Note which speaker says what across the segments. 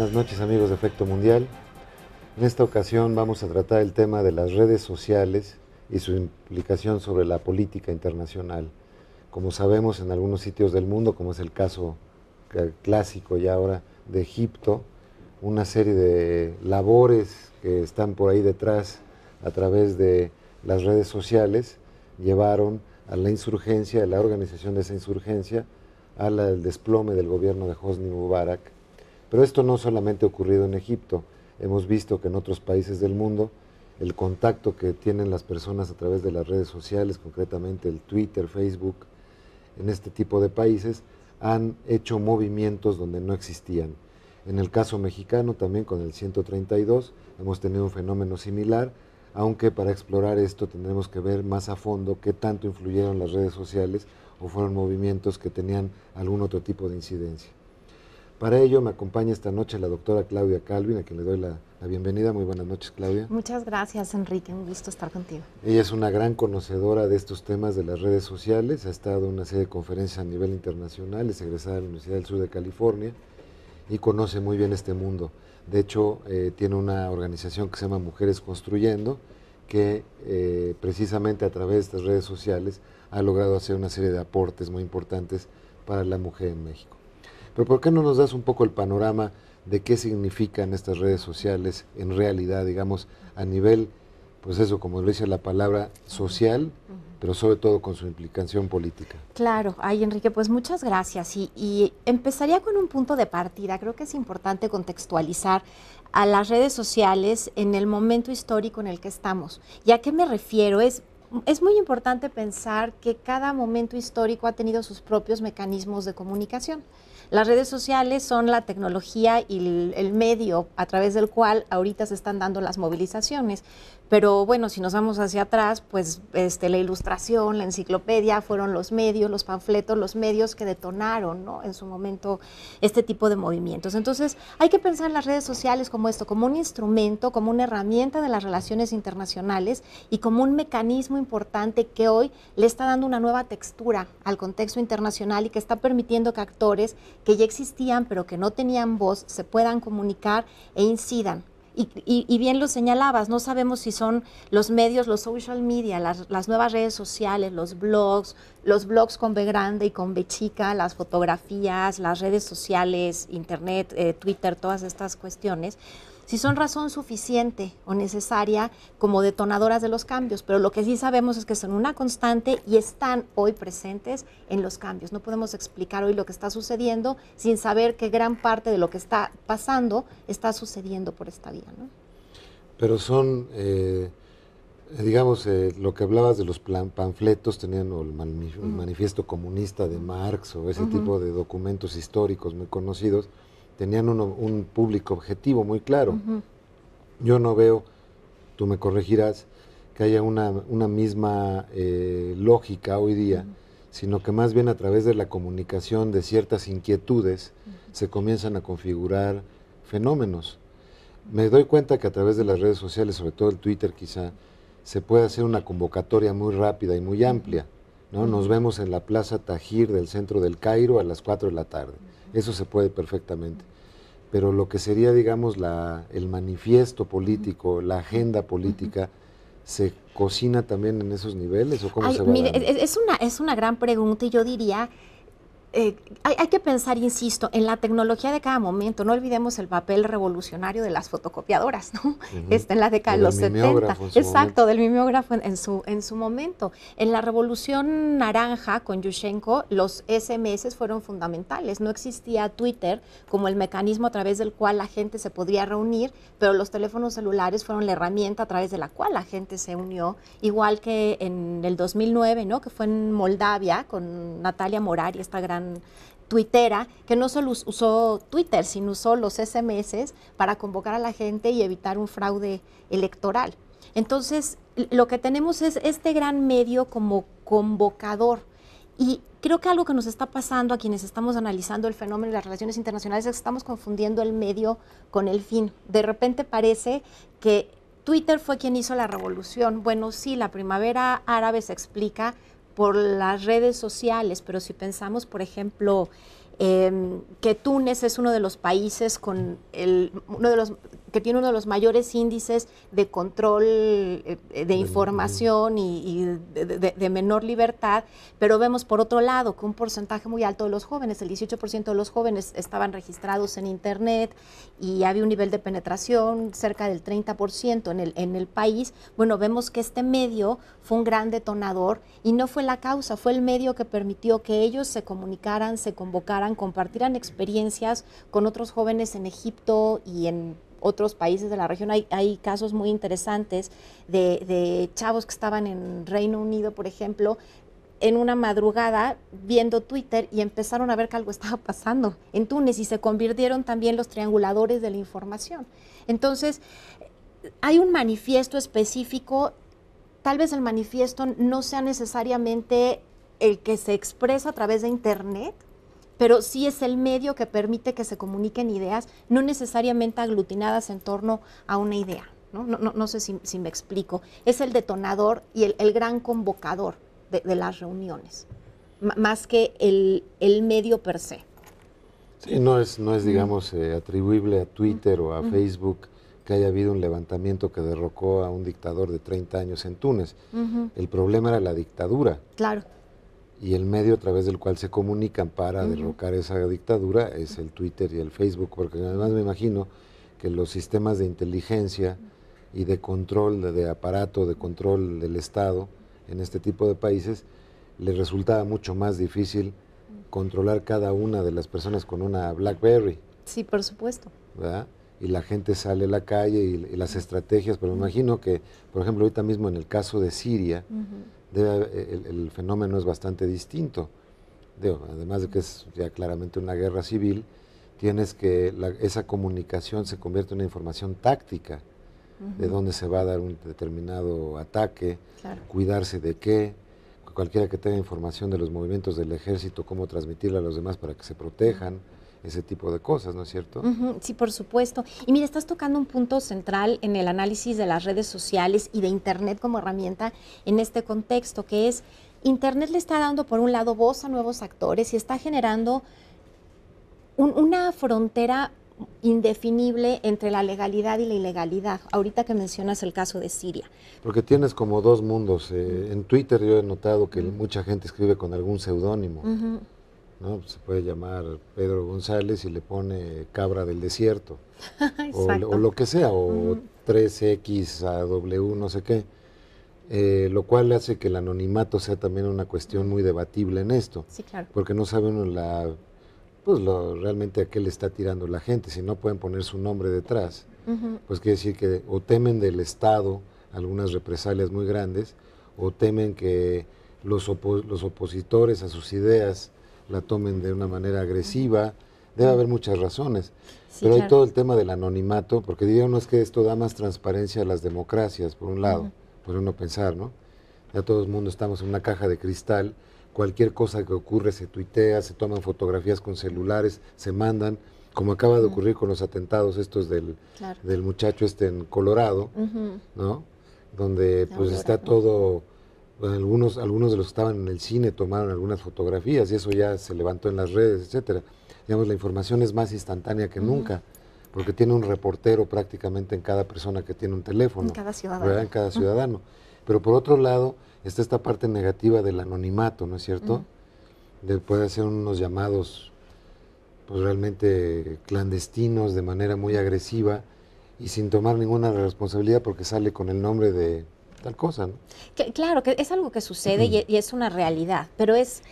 Speaker 1: Buenas noches amigos de Efecto Mundial. En esta ocasión vamos a tratar el tema de las redes sociales y su implicación sobre la política internacional. Como sabemos en algunos sitios del mundo, como es el caso eh, clásico ya ahora de Egipto, una serie de labores que están por ahí detrás a través de las redes sociales llevaron a la insurgencia, a la organización de esa insurgencia, al desplome del gobierno de Hosni Mubarak pero esto no solamente ha ocurrido en Egipto, hemos visto que en otros países del mundo el contacto que tienen las personas a través de las redes sociales, concretamente el Twitter, Facebook, en este tipo de países, han hecho movimientos donde no existían. En el caso mexicano, también con el 132, hemos tenido un fenómeno similar, aunque para explorar esto tendremos que ver más a fondo qué tanto influyeron las redes sociales o fueron movimientos que tenían algún otro tipo de incidencia. Para ello me acompaña esta noche la doctora Claudia Calvin, a quien le doy la, bienvenida. Muy buenas noches, Claudia.
Speaker 2: Muchas gracias, Enrique. Un gusto estar contigo.
Speaker 1: Ella es una gran conocedora de estos temas de las redes sociales. Ha estado en una serie de conferencias a nivel internacional. Es egresada de la Universidad del Sur de California y conoce muy bien este mundo. De hecho, eh, tiene una organización que se llama Mujeres Construyendo, que eh, precisamente a través de estas redes sociales ha logrado hacer una serie de aportes muy importantes para la mujer en México. Pero ¿por qué no nos das un poco el panorama de qué significan estas redes sociales en realidad, digamos, a nivel, pues eso, como lo dice la palabra, social, pero sobre todo con su implicación política?
Speaker 2: Claro, ay Enrique, pues muchas gracias. Y, empezaría con un punto de partida. Creo que es importante contextualizar a las redes sociales en el momento histórico en el que estamos. ¿Y a qué me refiero? es muy importante pensar que cada momento histórico ha tenido sus propios mecanismos de comunicación. Las redes sociales son la tecnología y el, medio a través del cual ahorita se están dando las movilizaciones. Pero bueno, si nos vamos hacia atrás, pues este, la ilustración, la enciclopedia, fueron los medios, los panfletos, los medios que detonaron en su momento este tipo de movimientos. Entonces, hay que pensar en las redes sociales como esto, como un instrumento, como una herramienta de las relaciones internacionales y como un mecanismo importante que hoy le está dando una nueva textura al contexto internacional y que está permitiendo que actores que ya existían pero que no tenían voz se puedan comunicar e incidan. Y, bien lo señalabas, no sabemos si son los medios, los social media, las, nuevas redes sociales, los blogs, los blogs con B grande y con B chica, las fotografías, las redes sociales, internet, eh, Twitter, todas estas cuestiones, si son razón suficiente o necesaria como detonadoras de los cambios, pero lo que sí sabemos es que son una constante y están hoy presentes en los cambios. No podemos explicar hoy lo que está sucediendo sin saber que gran parte de lo que está pasando está sucediendo por esta vía.
Speaker 1: Pero son... Eh, digamos, eh, lo que hablabas de los panfletos, tenían el, manifiesto comunista de Marx o ese tipo de documentos históricos muy conocidos, tenían un público objetivo muy claro. Yo no veo, tú me corregirás, que haya una, misma eh, lógica hoy día, sino que más bien a través de la comunicación de ciertas inquietudes se comienzan a configurar fenómenos. Me doy cuenta que a través de las redes sociales, sobre todo el Twitter quizá, se puede hacer una convocatoria muy rápida y muy amplia. ¿no? Nos vemos en la Plaza Tajir del centro del Cairo a las 4 de la tarde. Eso se puede perfectamente pero lo que sería, digamos, la, el manifiesto político, la agenda política, se cocina también en esos niveles o cómo se va mire,
Speaker 2: es, una es una gran pregunta y yo diría eh, hay, que pensar, insisto, en la tecnología de cada momento. No olvidemos el papel revolucionario de las fotocopiadoras, ¿no? en la década de los 70. Exacto, del mimeógrafo en, su, en su momento. En la revolución naranja con Yushchenko, los SMS fueron fundamentales. No existía Twitter como el mecanismo a través del cual la gente se podría reunir, pero los teléfonos celulares fueron la herramienta a través de la cual la gente se unió. Igual que en el 2009, ¿no? Que fue en Moldavia con Natalia Morari, esta gran twittera, que no solo usó Twitter, sino usó los SMS para convocar a la gente y evitar un fraude electoral. Entonces, lo que tenemos es este gran medio como convocador. Y creo que algo que nos está pasando a quienes estamos analizando el fenómeno de las relaciones internacionales es que estamos confundiendo el medio con el fin. De repente parece que Twitter fue quien hizo la revolución. Bueno, sí, la primavera árabe se explica por las redes sociales, pero si pensamos, por ejemplo, Em, que Túnez es uno de los países con el, uno de los, que tiene uno de los mayores índices de control eh, de información y, de, menor libertad, pero vemos por otro lado que un porcentaje muy alto de los jóvenes, el 18% de los jóvenes estaban registrados en Internet y había un nivel de penetración cerca del 30% en el, en el país. Bueno, vemos que este medio fue un gran detonador y no fue la causa, fue el medio que permitió que ellos se comunicaran, se convocaran compartirán experiencias con otros jóvenes en Egipto y en otros países de la región. Hay, casos muy interesantes de, de chavos que estaban en Reino Unido, por ejemplo, en una madrugada viendo Twitter y empezaron a ver que algo estaba pasando en Túnez y se convirtieron también los trianguladores de la información. Entonces, hay un manifiesto específico, tal vez el manifiesto no sea necesariamente el que se expresa a través de Internet, pero sí es el medio que permite que se comuniquen ideas, no necesariamente aglutinadas en torno a una idea. No, sé si, me explico. Es el detonador y el, gran convocador de, las reuniones, más que el, medio per se.
Speaker 1: Sí, no es, no es digamos, eh, atribuible a Twitter o a Facebook que haya habido un levantamiento que derrocó a un dictador de 30 años en Túnez. El problema era la dictadura. Claro y el medio a través del cual se comunican para derrocar esa dictadura es el Twitter y el Facebook, porque además me imagino que los sistemas de inteligencia y de control, de, aparato, de control del Estado en este tipo de países, les resultaba mucho más difícil controlar cada una de las personas con una BlackBerry.
Speaker 2: Sí, por supuesto.
Speaker 1: ¿verdad? Y la gente sale a la calle y, las estrategias, pero me imagino que, por ejemplo, ahorita mismo en el caso de Siria, eh, el, fenómeno es bastante distinto. además de que es ya claramente una guerra civil, tienes que esa comunicación se convierte en una información táctica de dónde se va a dar un determinado ataque, cuidarse de qué, cualquiera que tenga información de los movimientos del ejército, cómo transmitirla a los demás para que se protejan ese tipo de cosas, ¿no es cierto?
Speaker 2: sí, por supuesto. Y mira, estás tocando un punto central en el análisis de las redes sociales y de Internet como herramienta en este contexto, que es Internet le está dando, por un lado, voz a nuevos actores y está generando una frontera indefinible entre la legalidad y la ilegalidad. Ahorita que mencionas el caso de Siria.
Speaker 1: Porque tienes como dos mundos. Eh, en Twitter yo he notado que mucha gente escribe con algún seudónimo. Se puede llamar Pedro González y le pone cabra del desierto. o, lo que sea, o 3X a W, no sé qué. Eh, lo cual hace que el anonimato sea también una cuestión muy debatible en esto. Sí, claro. Porque no sabe uno la, pues lo, realmente a qué le está tirando la gente. Si no pueden poner su nombre detrás, pues quiere decir que o temen del Estado algunas represalias muy grandes, o temen que los, los opositores a sus ideas la tomen de una manera agresiva. Debe haber muchas razones. pero hay todo el tema del anonimato, porque diría uno es que esto da más transparencia a las democracias, por un lado, por uno pensar, ¿no? Ya todo el mundo estamos en una caja de cristal, cualquier cosa que ocurre se tuitea, se toman fotografías con celulares, se mandan, como acaba de ocurrir con los atentados estos del, muchacho este en Colorado, ¿no? Donde pues está todo pues, algunos, algunos de los que estaban en el cine tomaron algunas fotografías y eso ya se levantó en las redes, etcétera. Digamos, la información es más instantánea que nunca, porque tiene un reportero prácticamente en cada persona que tiene un teléfono. En cada ciudadano. En cada ciudadano. Pero por otro lado, está esta parte negativa del anonimato, ¿no es cierto? de, puede hacer unos llamados pues realmente clandestinos de manera muy agresiva y sin tomar ninguna responsabilidad porque sale con el nombre de tal cosa. ¿no?
Speaker 2: claro, que es algo que sucede y, es una realidad, pero es,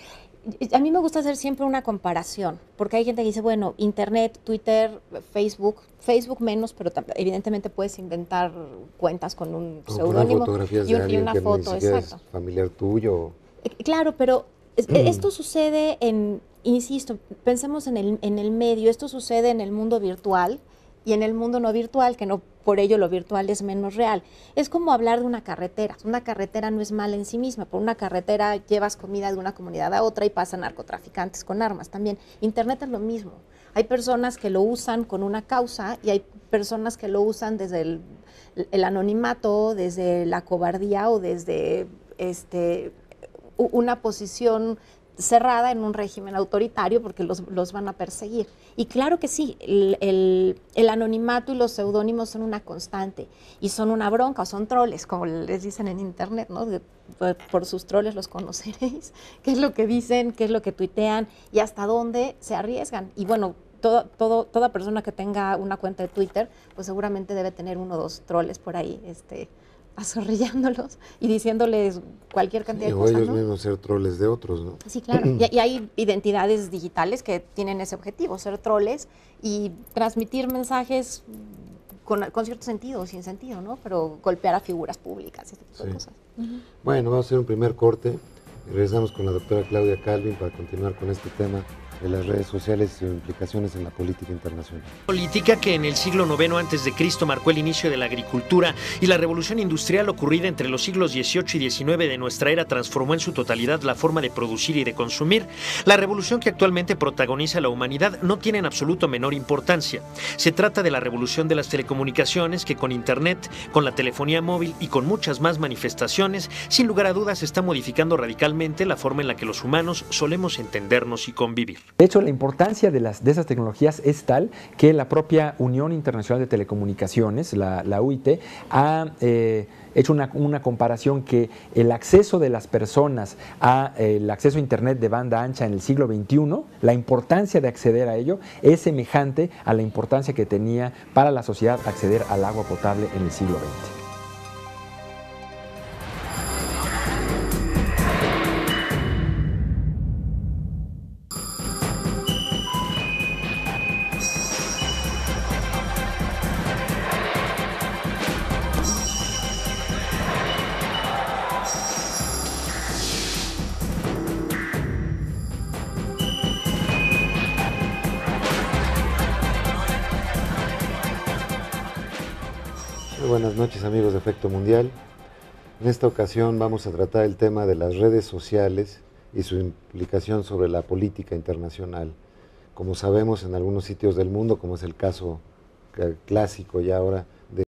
Speaker 2: a mí me gusta hacer siempre una comparación, porque hay gente que dice, bueno, Internet, Twitter, Facebook, Facebook menos, pero evidentemente puedes inventar cuentas con un pseudónimo y, una foto, exacto.
Speaker 1: familiar tuyo.
Speaker 2: Eh, claro, pero e, esto sucede en, insisto, pensemos en el, en el medio, esto sucede en el mundo virtual, y en el mundo no virtual, que no por ello lo virtual es menos real. Es como hablar de una carretera. Una carretera no es mala en sí misma. Por una carretera llevas comida de una comunidad a otra y pasan narcotraficantes con armas también. Internet es lo mismo. Hay personas que lo usan con una causa y hay personas que lo usan desde el, anonimato, desde la cobardía o desde este, una posición cerrada en un régimen autoritario porque los, los van a perseguir. Y claro que sí, el, anonimato y los seudónimos son una constante y son una bronca, son troles, como les dicen en internet, ¿no? por, por, sus troles los conoceréis, qué es lo que dicen, qué es lo que tuitean y hasta dónde se arriesgan. Y bueno, todo, toda persona que tenga una cuenta de Twitter, pues seguramente debe tener uno o dos troles por ahí, este, azorrillándolos y diciéndoles cualquier cantidad de cosas. O ellos
Speaker 1: mismos ser troles de otros, ¿no? Sí, claro.
Speaker 2: y, hay identidades digitales que tienen ese objetivo, ser troles y transmitir mensajes con, con cierto sentido o sin sentido, ¿no? Pero golpear a figuras públicas, ese tipo de cosas.
Speaker 1: Bueno, vamos a hacer un primer corte regresamos con la doctora Claudia Calvin para continuar con este tema de las redes sociales y sus implicaciones en la política internacional. Política que en el siglo IX Cristo marcó el inicio de la agricultura y la revolución industrial ocurrida entre los siglos XVIII y XIX de nuestra era transformó en su totalidad la forma de producir y de consumir. La revolución que actualmente protagoniza la humanidad no tiene en absoluto menor importancia. Se trata de la revolución de las telecomunicaciones que con Internet, con la telefonía móvil y con muchas más manifestaciones, sin lugar a dudas está modificando radicalmente la forma en la que los humanos solemos entendernos y convivir. De hecho, la importancia de, esas tecnologías es tal que la propia Unión Internacional de Telecomunicaciones, la, UIT, ha eh, hecho una, comparación que el acceso de las personas a eh, el acceso a Internet de banda ancha en el siglo XXI, la importancia de acceder a ello es semejante a la importancia que tenía para la sociedad acceder al agua potable en el siglo XX. buenas noches amigos de Efecto Mundial. En esta ocasión vamos a tratar el tema de las redes sociales y su implicación sobre la política internacional. Como sabemos en algunos sitios del mundo, como es el caso eh, clásico ya ahora